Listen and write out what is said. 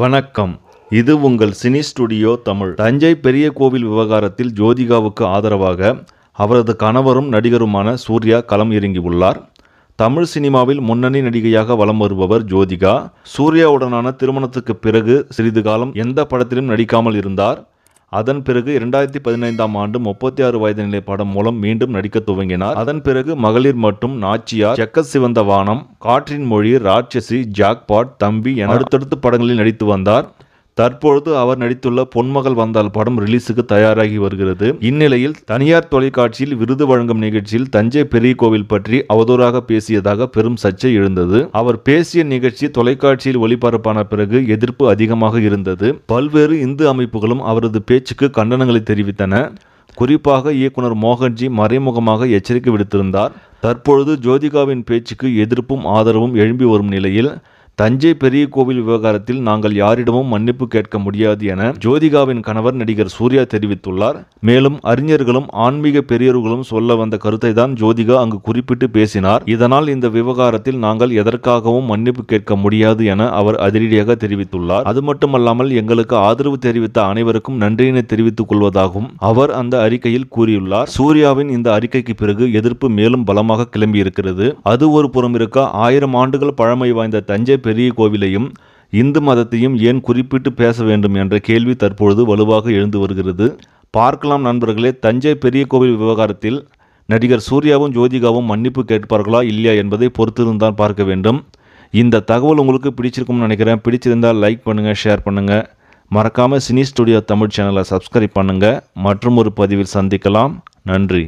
வணக்கம் இது உங்கள் சினி ஸ்டுடியோ தமிழ் தஞ்சை பெரிய கோவில் விவகாரத்தில் ஜோதிகாவுக்கு ஆதரவாக அவரது கணவரும் நடிகருமான சூர்யா களம் இறங்கியுள்ளார் தமிழ் சினிமாவில் முன்னணி நடிகையாக வலம் வருபவர் ஜோதிகா சூர்யாவுடனான திருமணத்துக்கு பிறகு சிறிது காலம் எந்த படத்திலும் நடிக்காமல் இருந்தார் அதன் பிறகு இரண்டாயிரத்தி பதினைந்தாம் ஆண்டு முப்பத்தி ஆறு வயது நிலை படம் மூலம் மீண்டும் நடிக்க துவங்கினார் அதன் பிறகு மகளிர் மற்றும் நாச்சியார் செக்க சிவந்த வானம் காற்றின் மொழி ராட்சசி ஜாக்பாட் தம்பி என அடுத்தடுத்து படங்களில் நடித்து வந்தார் தற்பொழுது அவர் நடித்துள்ள பொன்மகள் வந்தால் படம் ரிலீஸுக்கு தயாராகி வருகிறது இந்நிலையில் தனியார் தொலைக்காட்சியில் விருது வழங்கும் நிகழ்ச்சியில் தஞ்சை பெரிய கோவில் பற்றி அவதூறாக பேசியதாக பெரும் சர்ச்சை எழுந்தது அவர் பேசிய நிகழ்ச்சி தொலைக்காட்சியில் ஒளிபரப்பான பிறகு எதிர்ப்பு அதிகமாக இருந்தது பல்வேறு இந்து அமைப்புகளும் அவரது பேச்சுக்கு கண்டனங்களை தெரிவித்தன குறிப்பாக இயக்குனர் மோகன்ஜி மறைமுகமாக எச்சரிக்கை விடுத்திருந்தார் தற்பொழுது ஜோதிகாவின் பேச்சுக்கு எதிர்ப்பும் ஆதரவும் எழும்பி வரும் நிலையில் தஞ்சை பெரிய கோவில் விவகாரத்தில் நாங்கள் யாரிடமும் மன்னிப்பு கேட்க முடியாது என ஜோதிகாவின் கணவர் நடிகர் சூர்யா தெரிவித்துள்ளார் மேலும் அறிஞர்களும் ஆன்மீக பெரியோர்களும் சொல்ல வந்த கருத்தை தான் ஜோதிகா அங்கு குறிப்பிட்டு பேசினார் இதனால் இந்த விவகாரத்தில் நாங்கள் எதற்காகவும் மன்னிப்பு கேட்க முடியாது என அவர் அதிரடியாக தெரிவித்துள்ளார் அது மட்டுமல்லாமல் எங்களுக்கு ஆதரவு தெரிவித்த அனைவருக்கும் நன்றியினை தெரிவித்துக் கொள்வதாகவும் அவர் அந்த அறிக்கையில் கூறியுள்ளார் சூர்யாவின் இந்த அறிக்கைக்கு பிறகு எதிர்ப்பு மேலும் பலமாக கிளம்பியிருக்கிறது அது ஒரு புறம் இருக்க ஆயிரம் ஆண்டுகள் பழமை வாய்ந்த தஞ்சை பெரிய கோவிலையும் இந்து மதத்தையும் ஏன் குறிப்பிட்டு பேச வேண்டும் என்ற கேள்வி தற்பொழுது வலுவாக எழுந்து வருகிறது பார்க்கலாம் நண்பர்களே தஞ்சை பெரிய கோவில் விவகாரத்தில் நடிகர் சூர்யாவும் ஜோதிகாவும் மன்னிப்பு கேட்பார்களா இல்லையா என்பதை பொறுத்திருந்தான் பார்க்க வேண்டும் இந்த தகவல் உங்களுக்கு பிடிச்சிருக்கும்னு நினைக்கிறேன் பிடிச்சிருந்தால் லைக் பண்ணுங்கள் ஷேர் பண்ணுங்கள் மறக்காமல் சினி ஸ்டுடியோ தமிழ் சேனலை சப்ஸ்கிரைப் பண்ணுங்கள் மற்றும் ஒரு பதிவில் சந்திக்கலாம் நன்றி